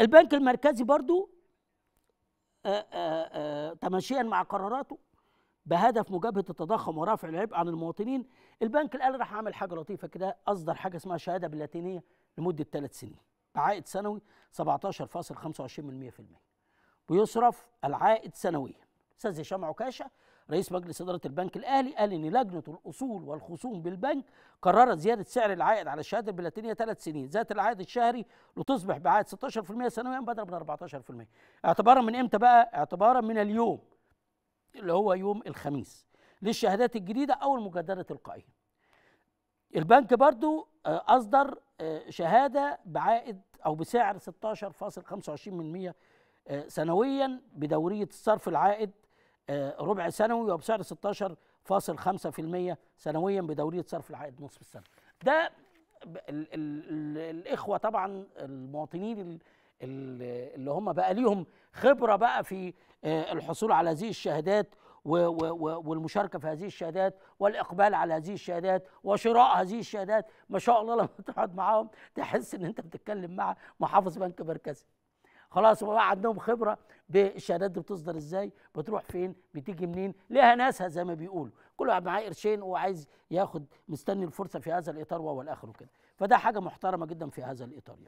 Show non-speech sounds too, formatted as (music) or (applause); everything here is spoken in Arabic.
البنك المركزي برضو آه، آه، آه، تماشيا مع قراراته بهدف مجابهه التضخم ورفع العبء عن المواطنين البنك الآن راح عامل حاجه لطيفه كده اصدر حاجه اسمها شهاده باللاتينيه لمده ثلاث سنين بعائد سنوي 17.25% بيصرف العائد سنويا استاذ هشام عكاشه رئيس مجلس إدارة البنك الأهلي قال إن لجنة الأصول والخصوم بالبنك قررت زيادة سعر العائد على الشهادة البلاتينية ثلاث سنين ذات العائد الشهري لتصبح بعائد 16% سنويا بدلا من 14% اعتبارا من إمتى بقى؟ اعتبارا من اليوم اللي هو يوم الخميس للشهادات الجديدة أو المجددة تلقائيا البنك برضو آه، أصدر آه، شهادة بعائد أو بسعر 16.25% آه، سنويا بدورية الصرف العائد آه، ربع سنوي وبسعر 16.5% سنويا بدوريه صرف العائد نصف السنه. ده الـ الـ الـ الاخوه طبعا المواطنين اللي هم بقى ليهم خبره بقى في آه، الحصول على هذه الشهادات والمشاركه في هذه الشهادات والاقبال على هذه الشهادات وشراء هذه الشهادات ما شاء الله لما (laughs) تقعد معاهم تحس ان انت بتتكلم مع محافظ بنك مركزي خلاص بقى عندهم خبره بالشهادات دي بتصدر ازاي بتروح فين بتيجي منين ليها ناسها زي ما بيقولوا كل واحد معاه قرشين وعايز ياخد مستني الفرصه في هذا الاطار وهو الاخر كده فده حاجه محترمه جدا في هذا الاطار يعني.